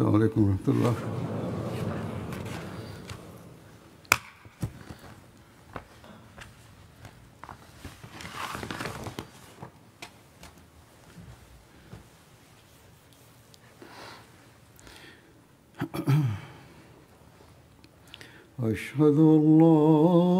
السلام عليكم ورحمة الله أشهد الله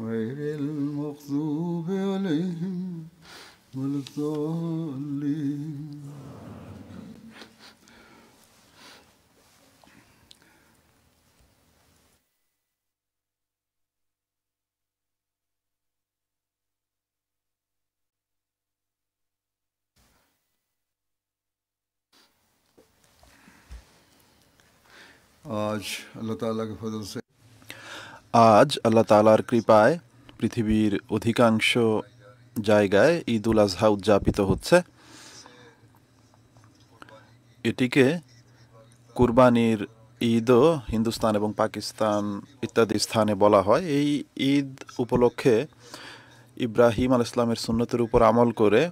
غير المغضوب عليهم ولا الضالين آج اللہ تعالیٰ کے فضل سے আজ আল্লাহ তালার কৃপায় পৃথিবীর অধিকাংশ জায়গায় ঈদ উল আজহা উদযাপিত হচ্ছে এটিকে কুরবানির ঈদও হিন্দুস্তান এবং পাকিস্তান ইত্যাদি স্থানে বলা হয় এই ঈদ উপলক্ষে ইব্রাহিম আল ইসলামের সুন্নতের উপর আমল করে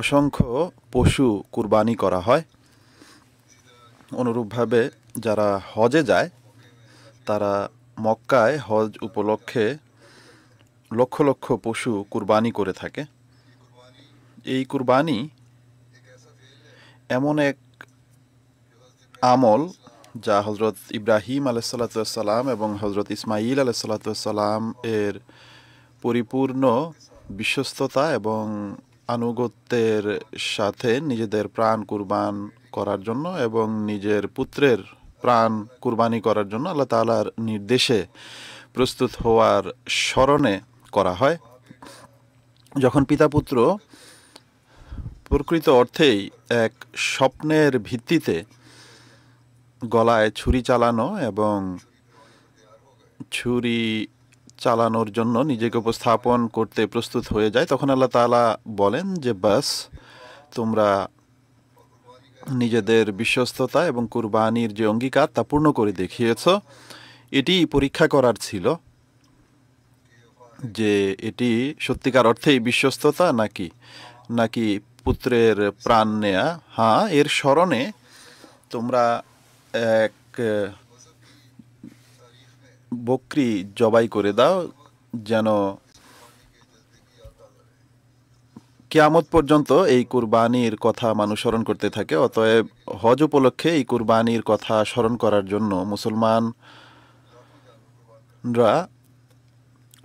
অসংখ্য পশু কুরবানি করা হয় অনুরূপভাবে যারা হজে যায় তারা মক্কায় হজ উপলক্ষে লক্ষ লক্ষ পশু কুরবানি করে থাকে এই কুরবানি এমন এক আমল যা হজরত ইব্রাহিম আলাইসাল্লাম এবং হজরত ইসমাইল আলাইসাল্লাম এর পরিপূর্ণ বিশ্বস্ততা এবং আনুগত্যের সাথে নিজেদের প্রাণ কুরবান করার জন্য এবং নিজের পুত্রের প্রাণ কুরবানি করার জন্য আল্লাহ তালার নির্দেশে প্রস্তুত হওয়ার স্মরণে করা হয় যখন পিতাপুত্র প্রকৃত অর্থেই এক স্বপ্নের ভিত্তিতে গলায় ছুরি চালানো এবং ছুরি চালানোর জন্য নিজেকে উপস্থাপন করতে প্রস্তুত হয়ে যায় তখন আল্লাহ তালা বলেন যে বাস তোমরা নিজেদের বিশ্বস্ততা এবং কুরবানির যে অঙ্গীকার তা পূর্ণ করে দেখিয়েছ এটি পরীক্ষা করার ছিল যে এটি সত্যিকার অর্থেই বিশ্বস্ততা নাকি নাকি পুত্রের প্রাণ নেয়া হ্যাঁ এর স্মরণে তোমরা এক বকরি জবাই করে দাও যেন কিয়ামত পর্যন্ত এই কুরবানির কথা মানুষ স্মরণ করতে থাকে অতএব হজ উপলক্ষে এই কুরবানির কথা স্মরণ করার জন্য মুসলমানরা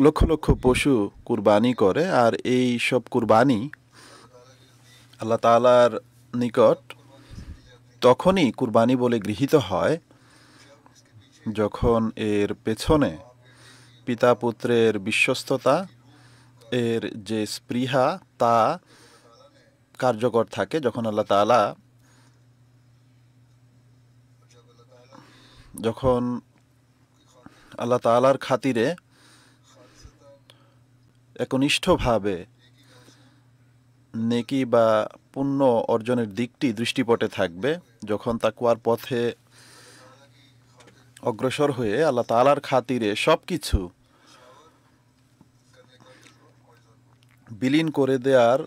লক্ষ লক্ষ পশু কুরবানি করে আর এই সব কুরবানি আল্লাহ তালার নিকট তখনই কুরবানি বলে গৃহীত হয় যখন এর পেছনে পিতা পুত্রের বিশ্বস্ততা এর যে স্পৃহা তা কার্যকর থাকে যখন আল্লাহ তালা যখন আল্লাহ তালার খাতিরে একনিষ্ঠভাবে নেকি বা পুণ্য অর্জনের দিকটি দৃষ্টিপটে থাকবে যখন কুয়ার পথে অগ্রসর হয়ে আল্লাহ তালার খাতিরে সব কিছু বিলীন করে দেওয়ার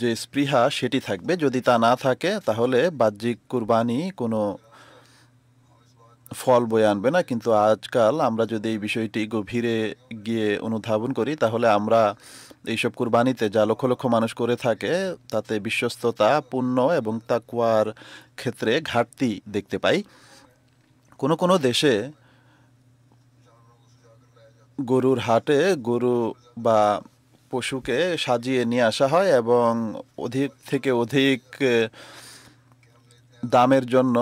যে স্পৃহা সেটি থাকবে যদি তা না থাকে তাহলে বাহ্যিক কুরবানি কোনো ফল বয়ে আনবে না কিন্তু আজকাল আমরা যদি এই বিষয়টি গভীরে গিয়ে অনুধাবন করি তাহলে আমরা এইসব কুরবানিতে যা লক্ষ লক্ষ মানুষ করে থাকে তাতে বিশ্বস্ততা পূর্ণ এবং তাকুয়ার ক্ষেত্রে ঘাটতি দেখতে পাই কোনো কোনো দেশে গরুর হাটে গরু বা পশুকে সাজিয়ে নিয়ে আসা হয় এবং অধিক থেকে অধিক দামের জন্য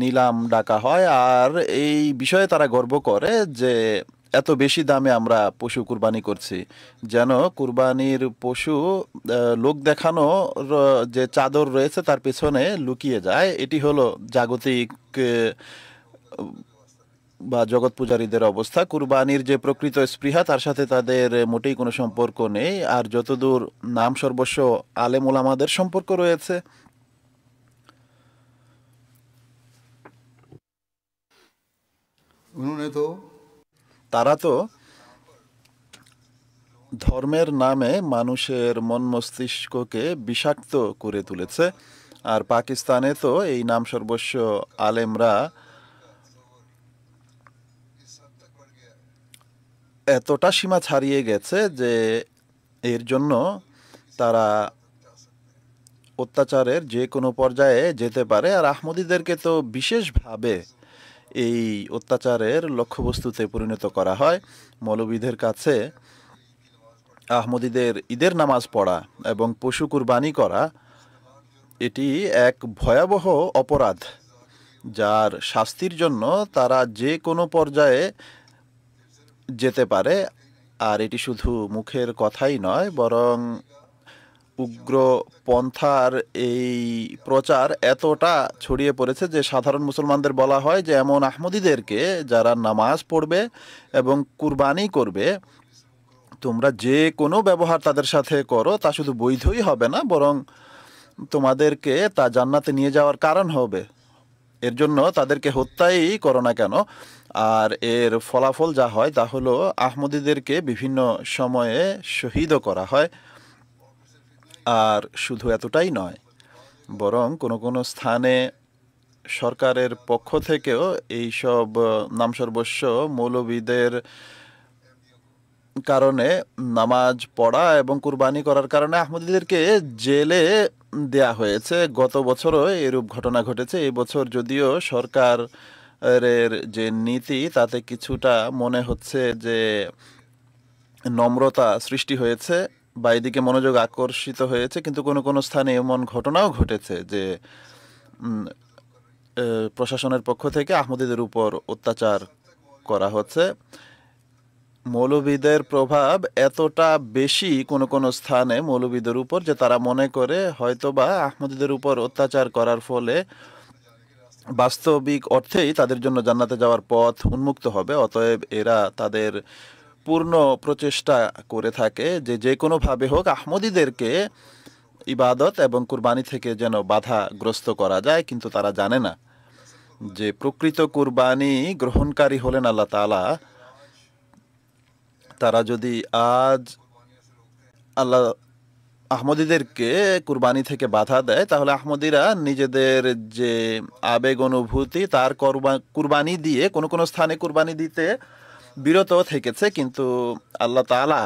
নিলাম ডাকা হয় আর এই বিষয়ে তারা গর্ব করে যে এত বেশি দামে আমরা পশু কুরবানি করছি যেন কুরবানির পশু লোক দেখানো যে চাদর রয়েছে তার পেছনে লুকিয়ে যায় এটি হলো জাগতিক বা জগৎ পূজারীদের অবস্থা কুরবানির যে প্রকৃত স্পৃহা তার সাথে তাদের মোটেই কোনো সম্পর্ক নেই আর যতদূর নাম সর্বস্ব আলেমুল আমাদের সম্পর্ক রয়েছে তারা তো ধর্মের নামে মানুষের মন মস্তিষ্ককে বিষাক্ত করে তুলেছে আর পাকিস্তানে তো এই নাম সর্বস্ব আলেমরা এতটা সীমা ছাড়িয়ে গেছে যে এর জন্য তারা অত্যাচারের যে কোনো পর্যায়ে যেতে পারে আর আহমদীদেরকে তো বিশেষভাবে এই অত্যাচারের লক্ষ্যবস্তুতে পরিণত করা হয় মৌলবীদের কাছে আহমদীদের ঈদের নামাজ পড়া এবং পশু কুরবানি করা এটি এক ভয়াবহ অপরাধ যার শাস্তির জন্য তারা যে কোনো পর্যায়ে যেতে পারে আর এটি শুধু মুখের কথাই নয় বরং উগ্র পন্থার এই প্রচার এতটা ছড়িয়ে পড়েছে যে সাধারণ মুসলমানদের বলা হয় যে এমন আহমদিদেরকে যারা নামাজ পড়বে এবং কুরবানি করবে তোমরা যে কোনো ব্যবহার তাদের সাথে করো তা শুধু বৈধই হবে না বরং তোমাদেরকে তা জান্নাতে নিয়ে যাওয়ার কারণ হবে এর জন্য তাদেরকে হত্যাই করো না কেন আর এর ফলাফল যা হয় তা হলো আহমদীদেরকে বিভিন্ন সময়ে শহীদও করা হয় আর শুধু এতটাই নয় বরং কোনো কোনো স্থানে সরকারের পক্ষ থেকেও এইসব নামসর্বস্ব মৌলবীদের কারণে নামাজ পড়া এবং কুরবানি করার কারণে আহমদীদেরকে জেলে দেয়া হয়েছে গত বছরও এরূপ ঘটনা ঘটেছে এই বছর যদিও সরকার এর যে নীতি তাতে কিছুটা মনে হচ্ছে যে নম্রতা সৃষ্টি হয়েছে বা এদিকে মনোযোগ আকর্ষিত হয়েছে কিন্তু কোনো কোনো স্থানে এমন ঘটনাও ঘটেছে যে প্রশাসনের পক্ষ থেকে আহমদীদের উপর অত্যাচার করা হচ্ছে মৌলবিদের প্রভাব এতটা বেশি কোনো কোনো স্থানে মৌলবিদের উপর যে তারা মনে করে হয়তোবা আহমদীদের উপর অত্যাচার করার ফলে বাস্তবিক অর্থেই তাদের জন্য জান্নাতে যাওয়ার পথ উন্মুক্ত হবে অতএব এরা তাদের পূর্ণ প্রচেষ্টা করে থাকে যে যে কোনোভাবে হোক আহমদীদেরকে ইবাদত এবং কুরবানি থেকে যেন বাধাগ্রস্ত করা যায় কিন্তু তারা জানে না যে প্রকৃত কুরবানি গ্রহণকারী হলেন আল্লাহ তালা তারা যদি আজ আল্লাহ আহমদিদেরকে কুরবানি থেকে বাধা দেয় তাহলে আহমদিরা নিজেদের যে আবেগ অনুভূতি তার কুরবানি দিয়ে কোনো কোনো স্থানে কুরবানি দিতে বিরত থেকেছে কিন্তু আল্লাহ তালা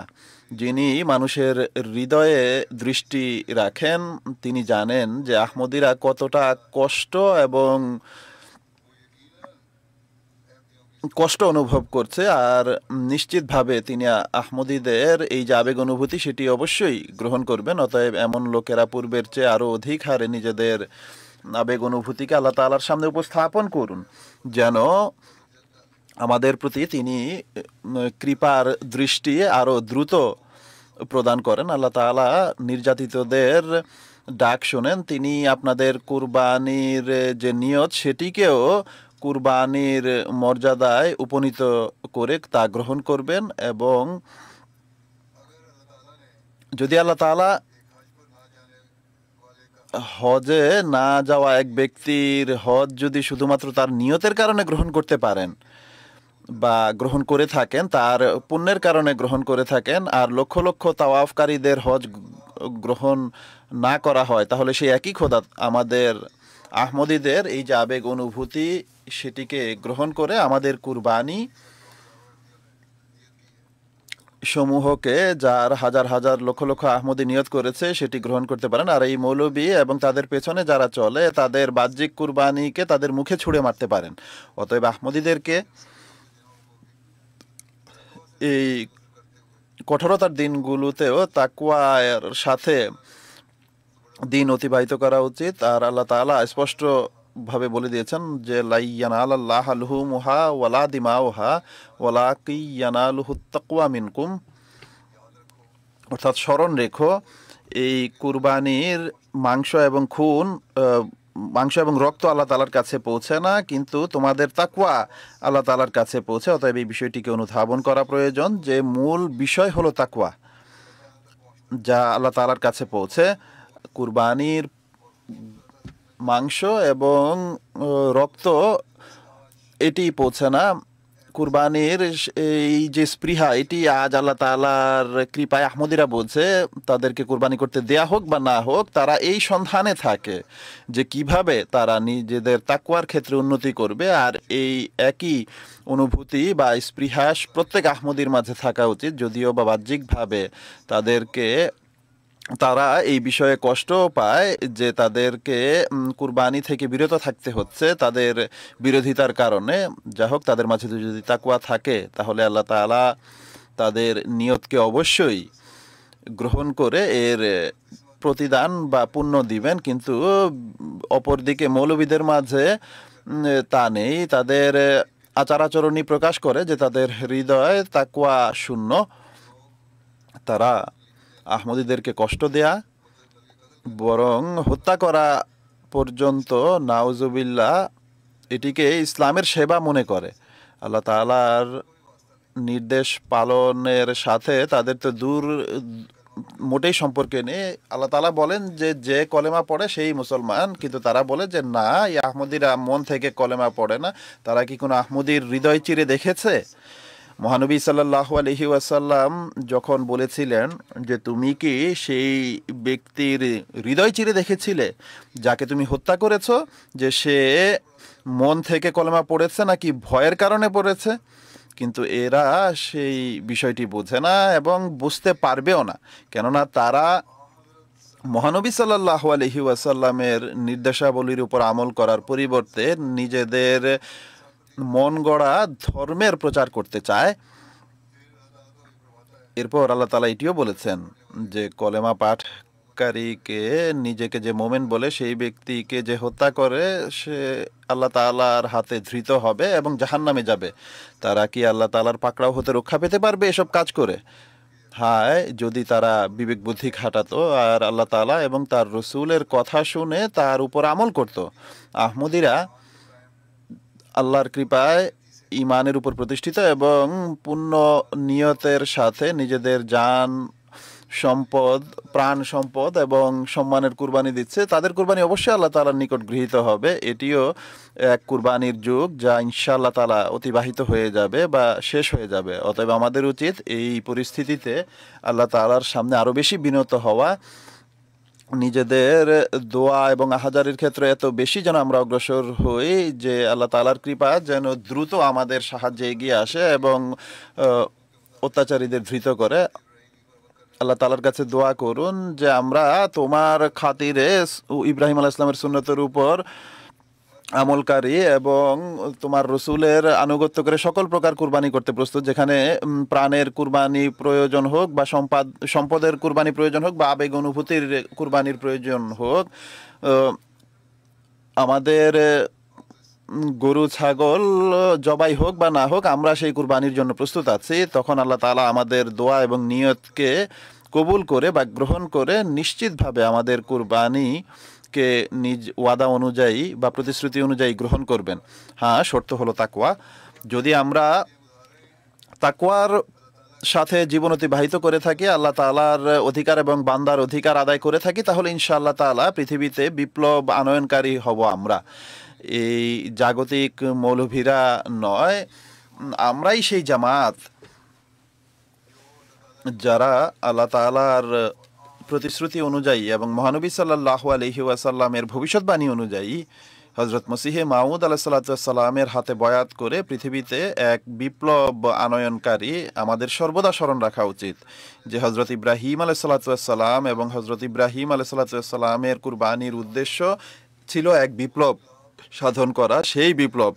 যিনি মানুষের হৃদয়ে দৃষ্টি রাখেন তিনি জানেন যে আহমদিরা কতটা কষ্ট এবং কষ্ট অনুভব করছে আর নিশ্চিতভাবে তিনি আহমদীদের এই যে আবেগ অনুভূতি সেটি অবশ্যই গ্রহণ করবেন অতএব এমন লোকেরা পূর্বের চেয়ে আরও অধিক হারে নিজেদের আবেগ অনুভূতিকে আল্লাহ তালার সামনে উপস্থাপন করুন যেন আমাদের প্রতি তিনি কৃপার দৃষ্টি আরও দ্রুত প্রদান করেন আল্লাহ তালা নির্যাতিতদের ডাক শোনেন তিনি আপনাদের কুরবানির যে নিয়ত সেটিকেও কুরবানির মর্যাদায় উপনীত করে তা গ্রহণ করবেন এবং যদি আল্লাহ তালা হজে না যাওয়া এক ব্যক্তির হজ যদি শুধুমাত্র তার নিয়তের কারণে গ্রহণ করতে পারেন বা গ্রহণ করে থাকেন তার পুণ্যের কারণে গ্রহণ করে থাকেন আর লক্ষ লক্ষ তাওয়াফকারীদের হজ গ্রহণ না করা হয় তাহলে সেই একই খোদা আমাদের আহমদীদের এই যে আবেগ অনুভূতি সেটিকে গ্রহণ করে আমাদের কুরবানি সমূহকে যার হাজার হাজার লক্ষ লক্ষ আহমদি নিয়ত করেছে সেটি গ্রহণ করতে পারেন আর এই মৌলবি এবং তাদের পেছনে যারা চলে তাদের বাহ্যিক কুরবানিকে তাদের মুখে ছুঁড়ে মারতে পারেন অতএব আহমদিদেরকে এই কঠোরতার দিনগুলোতেও তাকুয়ার সাথে দিন অতিবাহিত করা উচিত আর আল্লাহ তালা স্পষ্ট ভাবে বলে দিয়েছেন যে লাইয়ানাল ওয়ালা দিমাউহা ওয়ালা কিয়ানালুহুত্তাকুয়া মিনকুম অর্থাৎ স্মরণ রেখো এই কুরবানির মাংস এবং খুন মাংস এবং রক্ত আল্লাহ তালার কাছে পৌঁছে না কিন্তু তোমাদের তাকুয়া আল্লাহ তালার কাছে পৌঁছে অতএব এই বিষয়টিকে অনুধাবন করা প্রয়োজন যে মূল বিষয় হলো তাকুয়া যা আল্লাহ তালার কাছে পৌঁছে কুরবানির মাংস এবং রক্ত এটি পৌঁছে না কুরবানির এই যে স্পৃহা এটি আজ আল্লাহ তালার কৃপায় আহমদিরা বলছে তাদেরকে কুরবানি করতে দেয়া হোক বা না হোক তারা এই সন্ধানে থাকে যে কিভাবে তারা নিজেদের তাকুয়ার ক্ষেত্রে উন্নতি করবে আর এই একই অনুভূতি বা স্পৃহাস প্রত্যেক আহমদির মাঝে থাকা উচিত যদিও বা বাহ্যিকভাবে তাদেরকে তারা এই বিষয়ে কষ্ট পায় যে তাদেরকে কুরবানি থেকে বিরত থাকতে হচ্ছে তাদের বিরোধিতার কারণে যা হোক তাদের মাঝে যদি তাকুয়া থাকে তাহলে আল্লাহ তালা তাদের নিয়তকে অবশ্যই গ্রহণ করে এর প্রতিদান বা পুণ্য দিবেন কিন্তু অপরদিকে মৌলবীদের মাঝে তা নেই তাদের আচার আচরণই প্রকাশ করে যে তাদের হৃদয় তাকুয়া শূন্য তারা আহমদীদেরকে কষ্ট দেয়া বরং হত্যা করা পর্যন্ত নাউজুবিল্লা এটিকে ইসলামের সেবা মনে করে আল্লাহ তালার নির্দেশ পালনের সাথে তাদের তো দূর মোটেই সম্পর্কে নেই আল্লাহ তালা বলেন যে যে কলেমা পড়ে সেই মুসলমান কিন্তু তারা বলে যে না এই আহমদিরা মন থেকে কলেমা পড়ে না তারা কি কোনো আহমদির হৃদয় চিরে দেখেছে মহানবী সাল্লাহ আলহি ওয়াসাল্লাম যখন বলেছিলেন যে তুমি কি সেই ব্যক্তির হৃদয় চিরে দেখেছিলে যাকে তুমি হত্যা করেছ যে সে মন থেকে কলমা পড়েছে নাকি ভয়ের কারণে পড়েছে কিন্তু এরা সেই বিষয়টি বোঝে না এবং বুঝতে পারবেও না কেননা তারা মহানবী সাল্লাহ আলহি ওয়াসাল্লামের নির্দেশাবলীর উপর আমল করার পরিবর্তে নিজেদের মন গড়া ধর্মের প্রচার করতে চায় এরপর আল্লাহ তালা এটিও বলেছেন যে কলেমা পাঠকারীকে নিজেকে যে মোমেন বলে সেই ব্যক্তিকে যে হত্যা করে সে আল্লাহ তালার হাতে ধৃত হবে এবং জাহান নামে যাবে তারা কি আল্লাহ তালার পাকড়াও হতে রক্ষা পেতে পারবে এসব কাজ করে হায় যদি তারা বিবেক বুদ্ধি খাটাতো আর আল্লাহ তালা এবং তার রসুলের কথা শুনে তার উপর আমল করত আহমদিরা আল্লাহর কৃপায় ইমানের উপর প্রতিষ্ঠিত এবং পূর্ণ নিয়তের সাথে নিজেদের যান সম্পদ প্রাণ সম্পদ এবং সম্মানের কুরবানি দিচ্ছে তাদের কুরবানি অবশ্যই আল্লাহ তালার নিকট গৃহীত হবে এটিও এক কুরবানির যুগ যা ইনশাআল্লাহ তালা অতিবাহিত হয়ে যাবে বা শেষ হয়ে যাবে অতএব আমাদের উচিত এই পরিস্থিতিতে আল্লাহ তালার সামনে আরও বেশি বিনত হওয়া নিজেদের দোয়া এবং আহাজারির ক্ষেত্রে এত বেশি যেন আমরা অগ্রসর হই যে আল্লাহ তালার কৃপা যেন দ্রুত আমাদের সাহায্যে এগিয়ে আসে এবং অত্যাচারীদের ধৃত করে আল্লাহ তালার কাছে দোয়া করুন যে আমরা তোমার খাতিরে ইব্রাহিম আলাহ ইসলামের সুন্নতের উপর আমলকারী এবং তোমার রসুলের আনুগত্য করে সকল প্রকার কুরবানি করতে প্রস্তুত যেখানে প্রাণের কুরবানি প্রয়োজন হোক বা সম্পাদ সম্পদের কুরবানি প্রয়োজন হোক বা আবেগ অনুভূতির কুরবানির প্রয়োজন হোক আমাদের গরু ছাগল জবাই হোক বা না হোক আমরা সেই কুরবানির জন্য প্রস্তুত আছি তখন আল্লাহ তালা আমাদের দোয়া এবং নিয়তকে কবুল করে বা গ্রহণ করে নিশ্চিতভাবে আমাদের কুরবানি তাদেরকে নিজ ওয়াদা অনুযায়ী বা প্রতিশ্রুতি অনুযায়ী গ্রহণ করবেন হ্যাঁ শর্ত হলো তাকুয়া যদি আমরা তাকুয়ার সাথে জীবন অতিবাহিত করে থাকি আল্লাহ তালার অধিকার এবং বান্দার অধিকার আদায় করে থাকি তাহলে ইনশাআল্লাহ তালা পৃথিবীতে বিপ্লব আনয়নকারী হব আমরা এই জাগতিক মৌলভীরা নয় আমরাই সেই জামাত যারা আল্লাহ তালার প্রতিশ্রুতি অনুযায়ী এবং মহানবী সাল্লাহ আলহি ওয়াসাল্লামের ভবিষ্যৎবাণী অনুযায়ী হজরত মসিহে মাহমুদ আলাহ সাল্লাতামের হাতে বয়াত করে পৃথিবীতে এক বিপ্লব আনয়নকারী আমাদের সর্বদা স্মরণ রাখা উচিত যে হজরত ইব্রাহিম আলাহ সাল্লাতাম এবং হজরত ইব্রাহিম আলাহ সাল্লাতামের কুরবানির উদ্দেশ্য ছিল এক বিপ্লব সাধন করা সেই বিপ্লব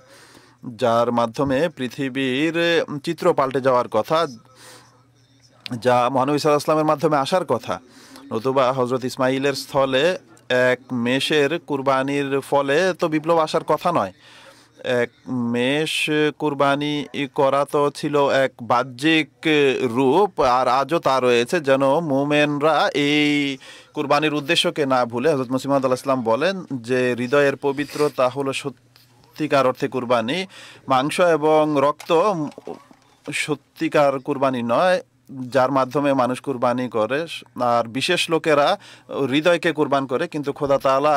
যার মাধ্যমে পৃথিবীর চিত্র পাল্টে যাওয়ার কথা যা মহানবী সাল্লাহ আসলামের মাধ্যমে আসার কথা নতুবা হজরত ইসমাইলের স্থলে এক মেষের কুরবানির ফলে তো বিপ্লব আসার কথা নয় এক মেষ কুরবানি করা তো ছিল এক বাহ্যিক রূপ আর আজও তা রয়েছে যেন মোমেনরা এই কুরবানির উদ্দেশ্যকে না ভুলে হজরত মুসিমাদ আল ইসলাম বলেন যে হৃদয়ের পবিত্রতা হলো সত্যিকার অর্থে কুরবানি মাংস এবং রক্ত সত্যিকার কুরবানি নয় যার মাধ্যমে মানুষ কুরবানি করে আর বিশেষ লোকেরা হৃদয়কে কুরবান করে কিন্তু খোদা তালা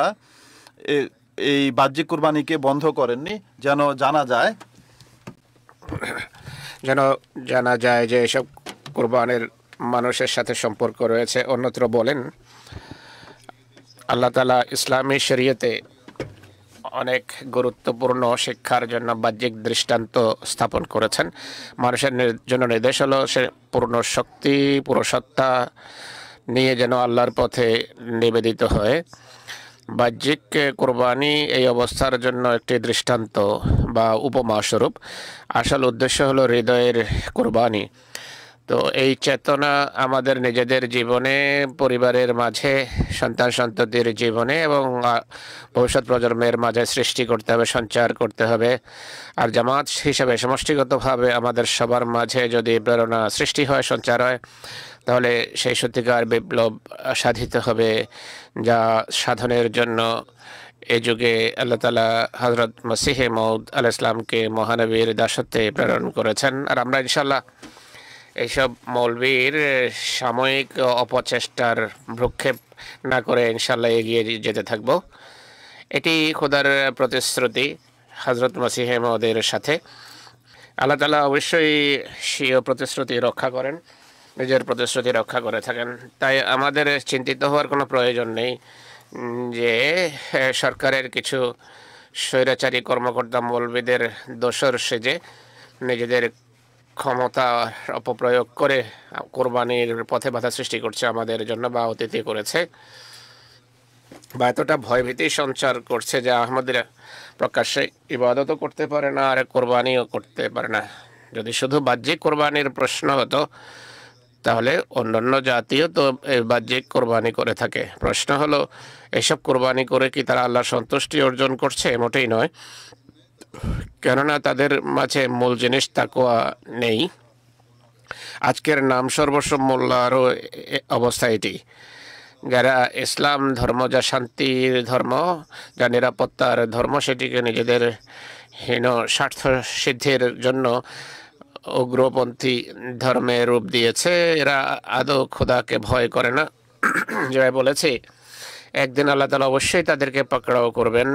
এই বাহ্যিক কুরবানিকে বন্ধ করেননি যেন জানা যায় যেন জানা যায় যে এসব কোরবানের মানুষের সাথে সম্পর্ক রয়েছে অন্যত্র বলেন আল্লাহ তালা ইসলামী শরীয়তে অনেক গুরুত্বপূর্ণ শিক্ষার জন্য বাহ্যিক দৃষ্টান্ত স্থাপন করেছেন মানুষের জন্য নির্দেশ হলো সে পূর্ণ শক্তি পুরসত্তা নিয়ে যেন আল্লাহর পথে নিবেদিত হয় বাহ্যিক কোরবানি এই অবস্থার জন্য একটি দৃষ্টান্ত বা উপমাস্বরূপ আসল উদ্দেশ্য হলো হৃদয়ের কোরবানি তো এই চেতনা আমাদের নিজেদের জীবনে পরিবারের মাঝে সন্তান সন্ততির জীবনে এবং ভবিষ্যৎ প্রজন্মের মাঝে সৃষ্টি করতে হবে সঞ্চার করতে হবে আর জামাত হিসাবে সমষ্টিগতভাবে আমাদের সবার মাঝে যদি প্রেরণা সৃষ্টি হয় সঞ্চার হয় তাহলে সেই সত্যিকার বিপ্লব সাধিত হবে যা সাধনের জন্য এ যুগে আল্লাহ তালা হজরত মসিহে মৌদ আল ইসলামকে মহানবীর দাসত্বে প্রেরণ করেছেন আর আমরা ইনশাল্লাহ এইসব মৌলবীর সাময়িক অপচেষ্টার ভ্রক্ষেপ না করে ইনশাল্লাহ এগিয়ে যেতে থাকব এটি খোদার প্রতিশ্রুতি হজরত মাসিহে মহদের সাথে আল্লাহ তালা অবশ্যই স্বীয় প্রতিশ্রুতি রক্ষা করেন নিজের প্রতিশ্রুতি রক্ষা করে থাকেন তাই আমাদের চিন্তিত হওয়ার কোনো প্রয়োজন নেই যে সরকারের কিছু স্বৈরাচারী কর্মকর্তা মৌলবীদের দোষর সেজে নিজেদের ক্ষমতার অপপ্রয়োগ করে কোরবানির পথে বাধা সৃষ্টি করছে আমাদের জন্য বা অতিথি করেছে বা এতটা ভয়ভীতি সঞ্চার করছে যে আমাদের প্রকাশ্যে ইবাদতও করতে পারে না আর কোরবানিও করতে পারে না যদি শুধু বাহ্যিক কোরবানির প্রশ্ন হতো তাহলে অন্যান্য জাতিও তো বাহ্যিক কোরবানি করে থাকে প্রশ্ন হলো এসব কোরবানি করে কি তারা আল্লাহ সন্তুষ্টি অর্জন করছে মোটেই নয় কেননা তাদের মাঝে মূল জিনিস তাকোয়া নেই আজকের নাম সর্বস্ব মোল্লারও অবস্থা এটি যারা ইসলাম ধর্ম যা শান্তির ধর্ম যা নিরাপত্তার ধর্ম সেটিকে নিজেদের হীন স্বার্থ সিদ্ধির জন্য উগ্রপন্থী ধর্মে রূপ দিয়েছে এরা আদৌ খোদাকে ভয় করে না যাই বলেছি একদিন আল্লাহ তালা অবশ্যই তাদেরকে পাকড়াও করবেন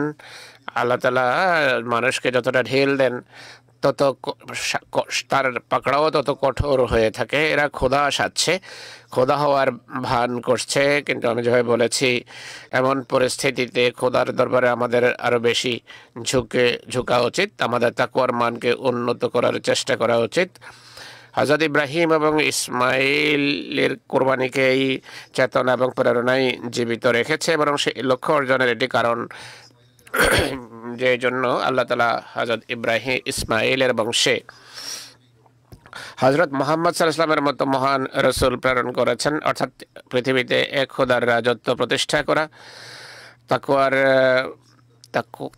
আল্লাহ তালা মানুষকে যতটা ঢিল দেন তত তার পাকড়াও তত কঠোর হয়ে থাকে এরা খোদা সাচ্ছে খোদা হওয়ার ভান করছে কিন্তু আমি যেভাবে বলেছি এমন পরিস্থিতিতে খোদার দরবারে আমাদের আরও বেশি ঝুঁকে ঝুঁকা উচিত আমাদের তাকুয়ার মানকে উন্নত করার চেষ্টা করা উচিত হজরত ইব্রাহিম এবং ইসমাইলের কোরবানিকে এই চেতনা এবং প্রেরণায় জীবিত রেখেছে এবং সেই লক্ষ্য অর্জনের এটি কারণ যে জন্য আল্লাহ তালা হজরত ইব্রাহিম ইসমাইলের বংশে হজরত মোহাম্মদ সাল্লামের মতো মহান রসুল প্রেরণ করেছেন অর্থাৎ পৃথিবীতে এক খোদার রাজত্ব প্রতিষ্ঠা করা তাকুয়ার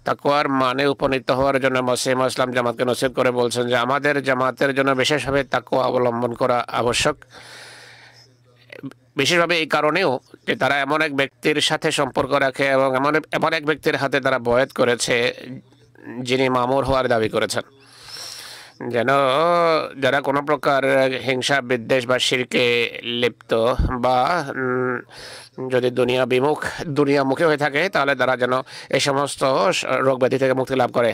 তাকুয়ার মানে উপনীত হওয়ার জন্য মসিম ইসলাম জামাতকে নসিব করে বলছেন যে আমাদের জামাতের জন্য বিশেষভাবে তাকুয়া অবলম্বন করা আবশ্যক বিশেষভাবে এই কারণেও যে তারা এমন এক ব্যক্তির সাথে সম্পর্ক রাখে এবং এমন এমন এক ব্যক্তির হাতে তারা বয়াত করেছে যিনি মামুর হওয়ার দাবি করেছেন যেন যারা কোনো প্রকার হিংসা বিদ্বেষ বা শিরকে লিপ্ত বা যদি দুনিয়া বিমুখ দুনিয়া মুখে হয়ে থাকে তাহলে তারা যেন এই সমস্ত রোগ ব্যাধি থেকে মুক্তি লাভ করে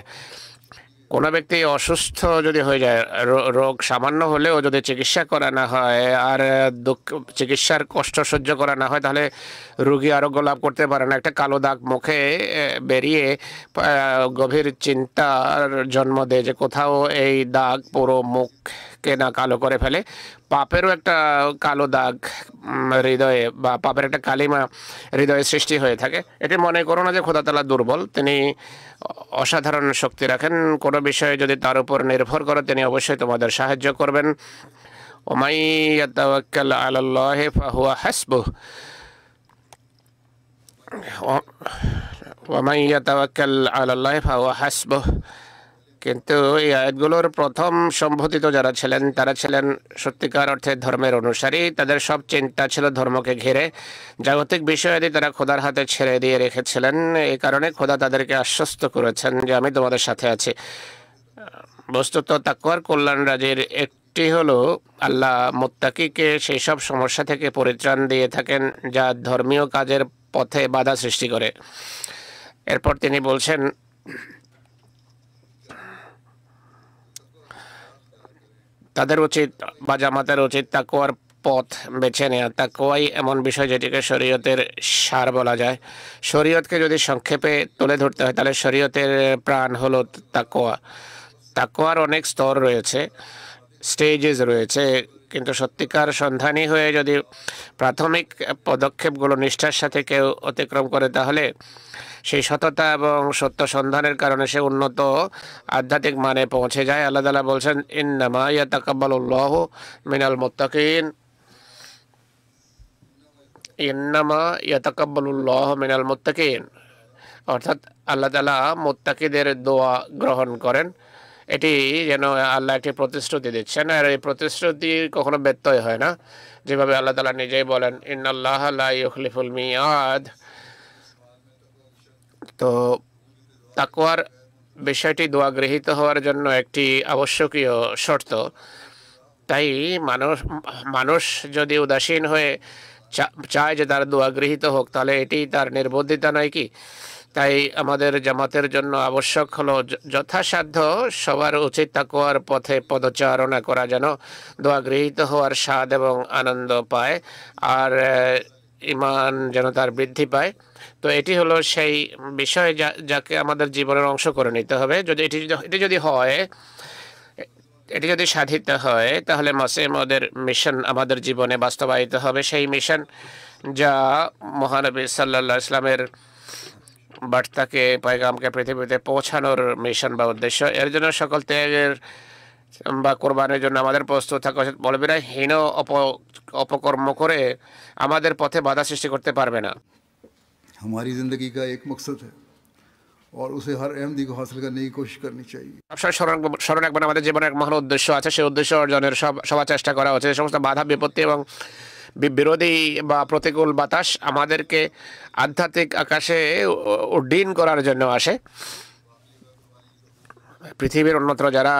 কোনো ব্যক্তি অসুস্থ যদি হয়ে যায় রোগ সামান্য হলেও যদি চিকিৎসা করা না হয় আর দুঃখ চিকিৎসার কষ্ট সহ্য করা না হয় তাহলে রুগী আরোগ্য লাভ করতে পারে না একটা কালো দাগ মুখে বেরিয়ে গভীর চিন্তার জন্ম দেয় যে কোথাও এই দাগ পুরো মুখকে না কালো করে ফেলে পাপেরও একটা কালো দাগ হৃদয়ে বা পাপের একটা কালিমা হৃদয়ে সৃষ্টি হয়ে থাকে এটি মনে করো না যে খোদাতলা দুর্বল তিনি অসাধারণ শক্তি রাখেন কোনো বিষয়ে যদি তার উপর নির্ভর করে তিনি অবশ্যই তোমাদের সাহায্য করবেন ওমাইয়াল আল্লাহ ফাহুয়া হাসবু ওমাইয়াল আল্লাহ ফাহুয়া হাসবু কিন্তু এই আয়াতগুলোর প্রথম সম্বোধিত যারা ছিলেন তারা ছিলেন সত্যিকার অর্থে ধর্মের অনুসারী তাদের সব চিন্তা ছিল ধর্মকে ঘিরে জাগতিক বিষয়াদি তারা খোদার হাতে ছেড়ে দিয়ে রেখেছিলেন এই কারণে খোদা তাদেরকে আশ্বস্ত করেছেন যে আমি তোমাদের সাথে আছি বস্তুত তাকুয়ার কল্যাণ রাজের একটি হলো আল্লাহ মোত্তাকিকে সেই সব সমস্যা থেকে পরিত্রাণ দিয়ে থাকেন যা ধর্মীয় কাজের পথে বাধা সৃষ্টি করে এরপর তিনি বলছেন তাদের উচিত বা জামাতের উচিত তাকোয়ার পথ বেছে নেওয়া তাকোয়াই এমন বিষয় যেটিকে শরীয়তের সার বলা যায় শরীয়তকে যদি সংক্ষেপে তুলে ধরতে হয় তাহলে শরীয়তের প্রাণ হলো তাকোয়া তাকোয়ার অনেক স্তর রয়েছে স্টেজেস রয়েছে কিন্তু সত্যিকার সন্ধানী হয়ে যদি প্রাথমিক পদক্ষেপগুলো নিষ্ঠার সাথে কেউ অতিক্রম করে তাহলে সেই সততা এবং সত্য সন্ধানের কারণে সে উন্নত আধ্যাত্মিক মানে পৌঁছে যায় আল্লাহ তালা বলছেন ইন্নামা ইয়া উল্লাহ মিনাল মোত্তাকিন ইন্নামা ইয়া উল্লাহ মিনাল মোত্তাকিন অর্থাৎ আল্লাহ তালা মোত্তাকিদের দোয়া গ্রহণ করেন এটি যেন আল্লাহ একটি প্রতিশ্রুতি দিচ্ছেন আর এই প্রতিশ্রুতি কখনো ব্যত্যয় হয় না যেভাবে আল্লাহ তালা নিজেই বলেন ইন্নআল্লাহ ইউখলিফুল মিয়াদ তো তাকওয়ার বিষয়টি দোয়া গৃহীত হওয়ার জন্য একটি আবশ্যকীয় শর্ত তাই মানুষ মানুষ যদি উদাসীন হয়ে চায় যে তার দোয়া গৃহীত হোক তাহলে এটি তার নির্বুদ্ধিতা নয় কি তাই আমাদের জামাতের জন্য আবশ্যক হলো যথাসাধ্য সবার উচিত তাকোয়ার পথে পদচারণা করা যেন দোয়া গৃহীত হওয়ার স্বাদ এবং আনন্দ পায় আর ইমান যেন তার বৃদ্ধি পায় তো এটি হলো সেই বিষয় যা যাকে আমাদের জীবনের অংশ করে নিতে হবে যদি এটি যদি এটি যদি হয় এটি যদি সাধিত হয় তাহলে মাসেমদের মিশন আমাদের জীবনে বাস্তবায়িত হবে সেই মিশন যা মহানবী সাল্লা ইসলামের বার্তাকে পয়গামকে পৃথিবীতে পৌঁছানোর মিশন বা উদ্দেশ্য এর জন্য সকল ত্যাগের বা কোরবানের জন্য আমাদের প্রস্তুত থাকা উচিত না হীন অপ অপকর্ম করে আমাদের পথে বাধা সৃষ্টি করতে পারবে না हमारी जिंदगी का एक मकसद है স্মরণ স্মরণ রাখবেন আমাদের জীবনের এক মহান উদ্দেশ্য আছে সেই উদ্দেশ্য অর্জনের সব সবার চেষ্টা করা উচিত সমস্ত বাধা বিপত্তি এবং বিরোধী বা প্রতিকূল বাতাস আমাদেরকে আধ্যাত্মিক আকাশে উড্ডীন করার জন্য আসে পৃথিবীর অন্যত্র যারা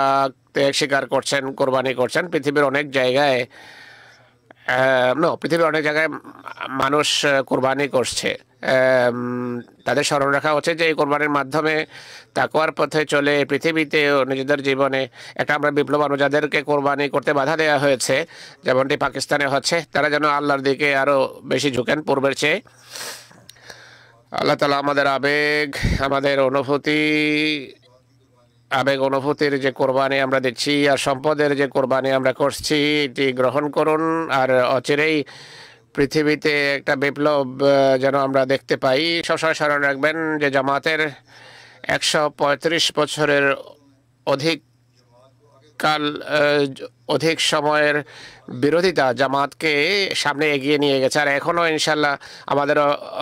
ত্যাগ স্বীকার করছেন কোরবানি করছেন পৃথিবীর অনেক জায়গায় পৃথিবীর অনেক জায়গায় মানুষ কোরবানি করছে তাদের স্মরণ রাখা উচিত যে এই কোরবানির মাধ্যমে তাকওয়ার পথে চলে পৃথিবীতে ও নিজেদের জীবনে একটা আমরা বিপ্লব আনবো যাদেরকে কোরবানি করতে বাধা দেওয়া হয়েছে যেমনটি পাকিস্তানে হচ্ছে তারা যেন আল্লাহর দিকে আরও বেশি ঝুঁকেন পূর্বের চেয়ে আল্লাহ তালা আমাদের আবেগ আমাদের অনুভূতি আবেগ অনুভূতির যে কোরবানি আমরা দিচ্ছি আর সম্পদের যে কোরবানি আমরা করছি এটি গ্রহণ করুন আর অচিরেই পৃথিবীতে একটা বিপ্লব যেন আমরা দেখতে পাই সবসময় স্মরণ রাখবেন যে জামাতের একশো পঁয়ত্রিশ বছরের অধিক কাল অধিক সময়ের বিরোধিতা জামাতকে সামনে এগিয়ে নিয়ে গেছে আর এখনও ইনশাল্লাহ আমাদের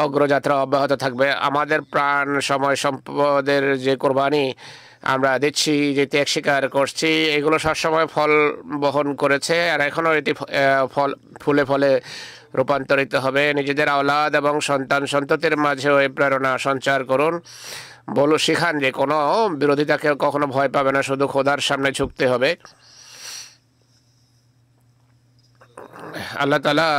অগ্রযাত্রা অব্যাহত থাকবে আমাদের প্রাণ সময় সম্পদের যে কোরবানি আমরা দিচ্ছি যে ত্যাগ স্বীকার করছি এগুলো সবসময় ফল বহন করেছে আর এখনও এটি ফল ফুলে ফলে রূপান্তরিত হবে নিজেদের আওলাদ এবং সন্তান সন্ততির মাঝেও এই প্রেরণা সঞ্চার করুন বলু শিখান যে কোনো বিরোধিতাকে কখনো ভয় পাবে না শুধু খোদার সামনে ঝুঁকতে হবে আল্লাহ তালা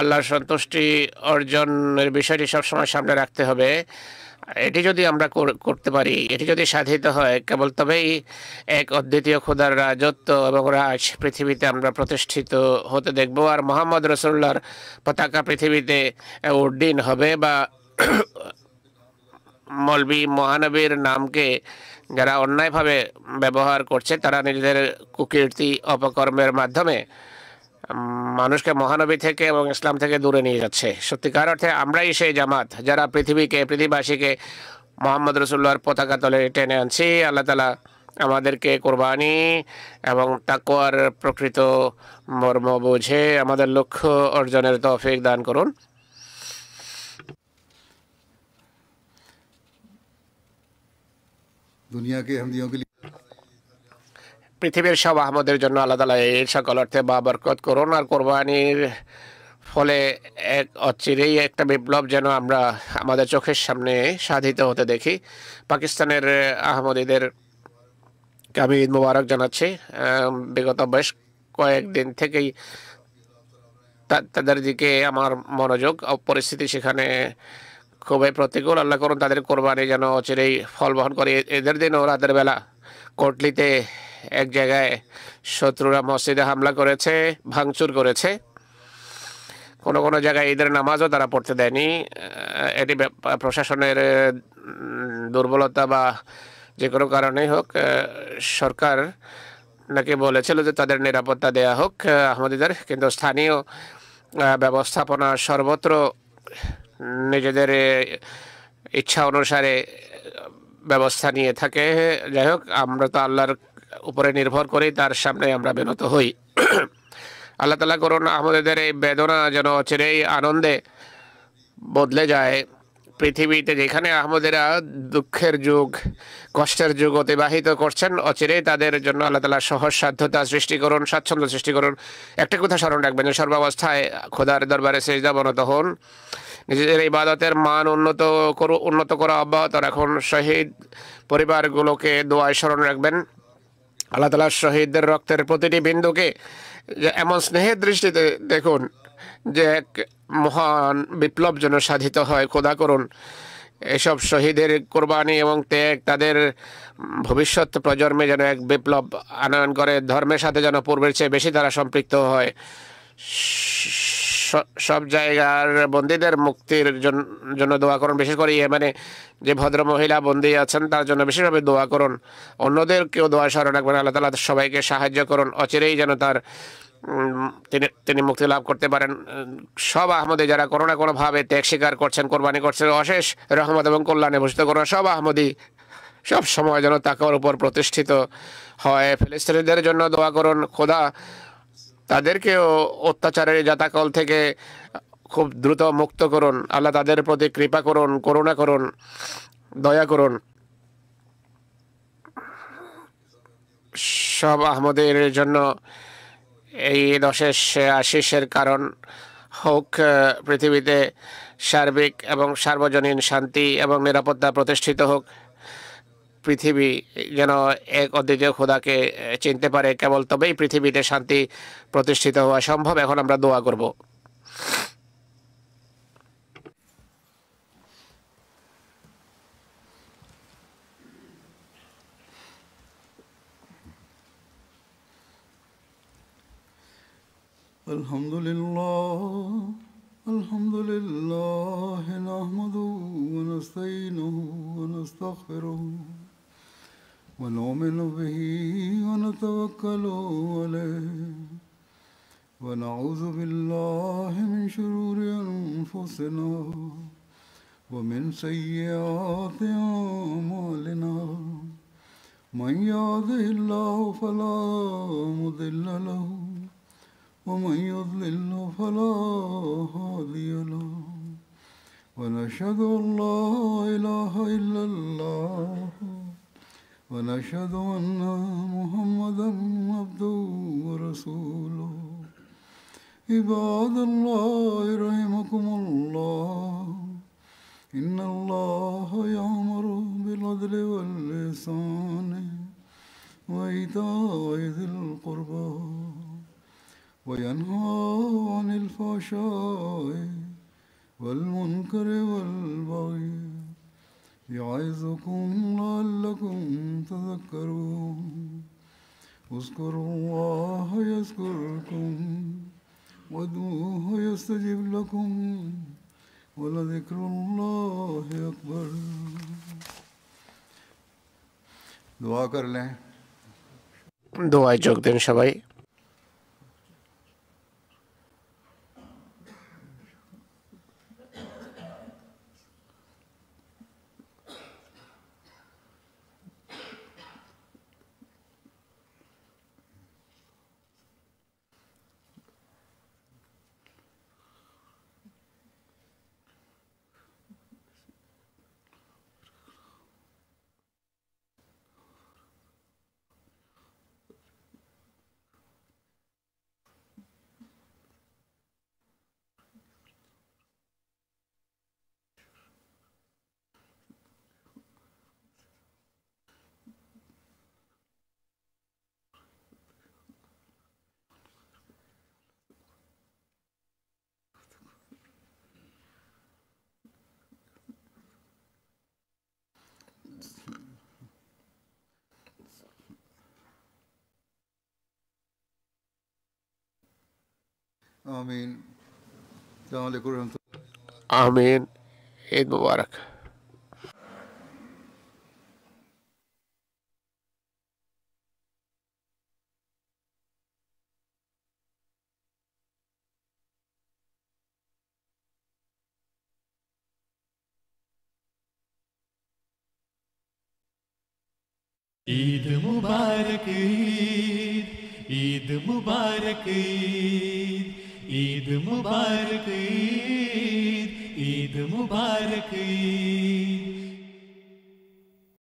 আল্লাহর সন্তুষ্টি অর্জনের বিষয়টি সবসময় সামনে রাখতে হবে এটি যদি আমরা করতে পারি এটি যদি সাধিত হয় কেবল তবেই এক অদ্বিতীয় খোদার রাজত্ব এবং রাজ পৃথিবীতে আমরা প্রতিষ্ঠিত হতে দেখব আর মোহাম্মদ রসুল্লার পতাকা পৃথিবীতে উড্ডীন হবে বা মলবি মহানবীর নামকে যারা অন্যায়ভাবে ব্যবহার করছে তারা নিজেদের কুকীর্তি অপকর্মের মাধ্যমে মানুষকে মহানবী থেকে এবং ইসলাম থেকে দূরে নিয়ে যাচ্ছে সত্যিকার অর্থে আমরাই সেই জামাত যারা পৃথিবীকে পৃথিবীবাসীকে মোহাম্মদ রসুল্লাহর পতাকা তলে টেনে আনছি আল্লাহ তালা আমাদেরকে কোরবানি এবং তাকোয়ার প্রকৃত মর্ম বুঝে আমাদের লক্ষ্য অর্জনের তফিক দান করুন দুনিয়াকে হামদিও পৃথিবীর সব আহমদের জন্য আলাদা আলাদা এই সকল অর্থে বা বরকত করুন আর কোরবানির ফলে এক অচিরেই একটা বিপ্লব যেন আমরা আমাদের চোখের সামনে সাধিত হতে দেখি পাকিস্তানের আহমদীদের আমি ঈদ মুবারক জানাচ্ছি বিগত বেশ কয়েকদিন থেকেই তাদের দিকে আমার মনোযোগ পরিস্থিতি সেখানে খুবই প্রতিকূল আল্লাহ করুন তাদের কোরবানি যেন অচিরেই ফল বহন করে এদের দিনও রাতের বেলা কোটলিতে এক জায়গায় শত্রুরা মসজিদে হামলা করেছে ভাঙচুর করেছে কোনো কোনো জায়গায় ঈদের নামাজও তারা পড়তে দেয়নি এটি প্রশাসনের দুর্বলতা বা যে কোনো কারণেই হোক সরকার নাকি বলেছিল যে তাদের নিরাপত্তা দেয়া হোক আহমদীদের কিন্তু স্থানীয় ব্যবস্থাপনা সর্বত্র নিজেদের ইচ্ছা অনুসারে ব্যবস্থা নিয়ে থাকে যাই হোক আমরা তো আল্লাহর উপরে নির্ভর করেই তার সামনে আমরা বেনত হই আল্লাহ তালা করুন আমাদের এই বেদনা যেন চিরেই আনন্দে বদলে যায় পৃথিবীতে যেখানে আহমদেরা দুঃখের যুগ কষ্টের যুগ অতিবাহিত করছেন অচিরেই তাদের জন্য আল্লাহ তালা সহজসাধ্যতা সৃষ্টি করুন স্বাচ্ছন্দ্য সৃষ্টি করুন একটা কথা স্মরণ রাখবেন যে সর্বাবস্থায় খোদার দরবারে সেজদা দাবনত হন নিজেদের ইবাদতের মান উন্নত করু উন্নত করা অব্যাহত রাখুন শহীদ পরিবারগুলোকে দোয়ায় স্মরণ রাখবেন আল্লাহ তালা শহীদদের রক্তের প্রতিটি বিন্দুকে এমন স্নেহের দৃষ্টিতে দেখুন যে এক মহান বিপ্লব যেন সাধিত হয় খোদা করুন এসব শহীদের কোরবানি এবং ত্যাগ তাদের ভবিষ্যৎ প্রজন্মে যেন এক বিপ্লব আনয়ন করে ধর্মের সাথে যেন পূর্বের চেয়ে বেশি তারা সম্পৃক্ত হয় সব জায়গার বন্দীদের মুক্তির জন্য দোয়া করুন বিশেষ করে মানে যে ভদ্র মহিলা বন্দী আছেন তার জন্য বিশেষভাবে দোয়া করুন অন্যদেরকেও দোয়া স্মরণ রাখবেন আল্লাহ তালা সবাইকে সাহায্য করুন অচিরেই যেন তার তিনি তিনি মুক্তি লাভ করতে পারেন সব আহমদী যারা কোনো না কোনোভাবে ত্যাগ স্বীকার করছেন কোরবানি করছেন অশেষ রহমত এবং কল্যাণে ভূষিত করুন সব আহমদি সব সময় যেন তাকার উপর প্রতিষ্ঠিত হয় ফিলিস্তিনিদের জন্য দোয়া করুন খোদা তাদেরকেও অত্যাচারের জাতাকল থেকে খুব দ্রুত মুক্ত করুন আল্লাহ তাদের প্রতি কৃপা করুন করুণা করুন দয়া করুন সব আহমদের জন্য এই দশের আশিসের কারণ হোক পৃথিবীতে সার্বিক এবং সার্বজনীন শান্তি এবং নিরাপত্তা প্রতিষ্ঠিত হোক পৃথিবী যেন এক অদ্বিতীয় খোদাকে চিনতে পারে কেবল তবেই পৃথিবীতে শান্তি প্রতিষ্ঠিত হওয়া সম্ভব এখন আমরা দোয়া করব الحمد لله الحمد لله نحمده ونستعينه ونستغفره ونؤمن به ونتوكل عليه ونعوذ بالله من شرور أنفسنا ومن سيئات أعمالنا من يهده الله فلا مضل له ومن يضلل فلا هادي له ونشهد أن لا إله إلا الله ونشهد أن محمدا عبده ورسوله عباد الله رحمكم الله إن الله يأمر بالعدل واللسان وإيتاء ذي القربى وينهى عن الفحشاء والمنكر والبغي يعظكم لعلكم تذكرون اذكروا الله يذكركم وادعوه يستجب لكم ولذكر الله أكبر دعا کر لیں دعائیں چوک دیں شبائی Amin. Amin. Eid Mubarak. Eid Mubarak Eid Eid Mubarak Eid Eid Eid मुबारक ईद